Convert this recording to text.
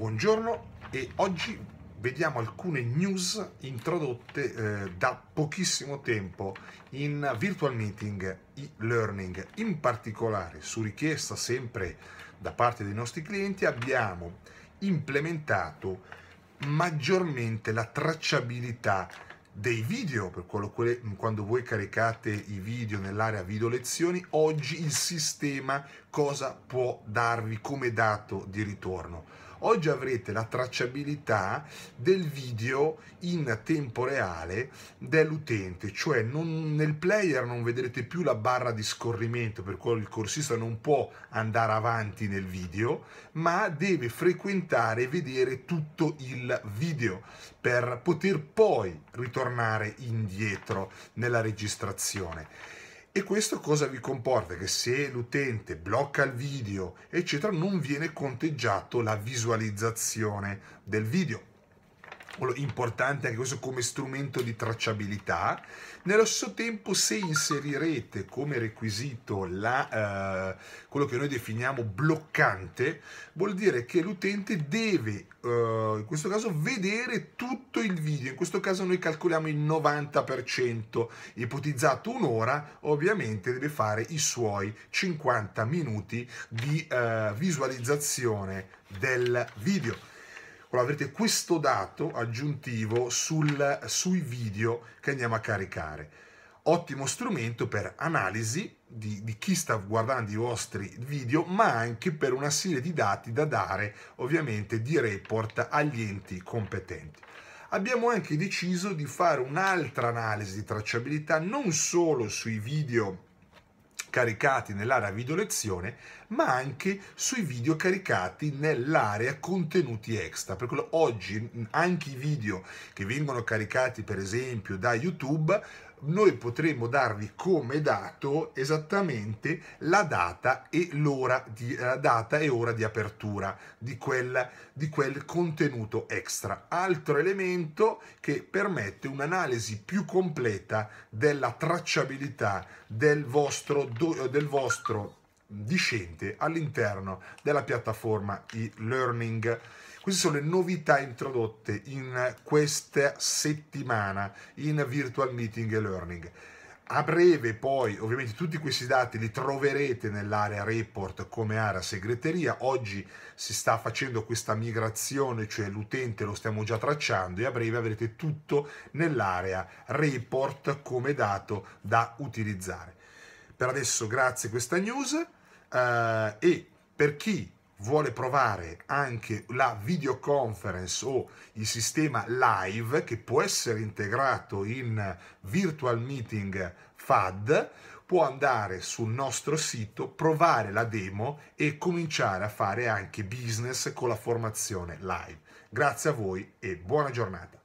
Buongiorno e oggi vediamo alcune news introdotte eh, da pochissimo tempo in Virtual Meeting e-learning. In particolare, su richiesta sempre da parte dei nostri clienti, abbiamo implementato maggiormente la tracciabilità dei video, per quello, che, quando voi caricate i video nell'area video lezioni, oggi il sistema cosa può darvi come dato di ritorno. Oggi avrete la tracciabilità del video in tempo reale dell'utente, cioè non, nel player non vedrete più la barra di scorrimento per cui il corsista non può andare avanti nel video, ma deve frequentare e vedere tutto il video per poter poi ritornare tornare indietro nella registrazione. E questo cosa vi comporta? Che se l'utente blocca il video, eccetera, non viene conteggiato la visualizzazione del video importante anche questo come strumento di tracciabilità. Nello stesso tempo, se inserirete come requisito la, eh, quello che noi definiamo bloccante, vuol dire che l'utente deve, eh, in questo caso, vedere tutto il video. In questo caso noi calcoliamo il 90%, ipotizzato un'ora, ovviamente deve fare i suoi 50 minuti di eh, visualizzazione del video. Allora avrete questo dato aggiuntivo sul, sui video che andiamo a caricare. Ottimo strumento per analisi di, di chi sta guardando i vostri video, ma anche per una serie di dati da dare ovviamente di report agli enti competenti abbiamo anche deciso di fare un'altra analisi di tracciabilità non solo sui video caricati nell'area video lezione, ma anche sui video caricati nell'area contenuti extra. Per quello oggi anche i video che vengono caricati per esempio da YouTube noi potremo darvi come dato esattamente la data e l'ora di, data e ora di apertura di quel, di quel contenuto extra. Altro elemento che permette un'analisi più completa della tracciabilità del vostro, del vostro discente all'interno della piattaforma e-learning. Queste sono le novità introdotte in questa settimana in Virtual Meeting e Learning. A breve poi ovviamente tutti questi dati li troverete nell'area report come area segreteria, oggi si sta facendo questa migrazione, cioè l'utente lo stiamo già tracciando e a breve avrete tutto nell'area report come dato da utilizzare. Per adesso grazie a questa news eh, e per chi vuole provare anche la videoconference o il sistema live che può essere integrato in virtual meeting FAD, può andare sul nostro sito, provare la demo e cominciare a fare anche business con la formazione live. Grazie a voi e buona giornata.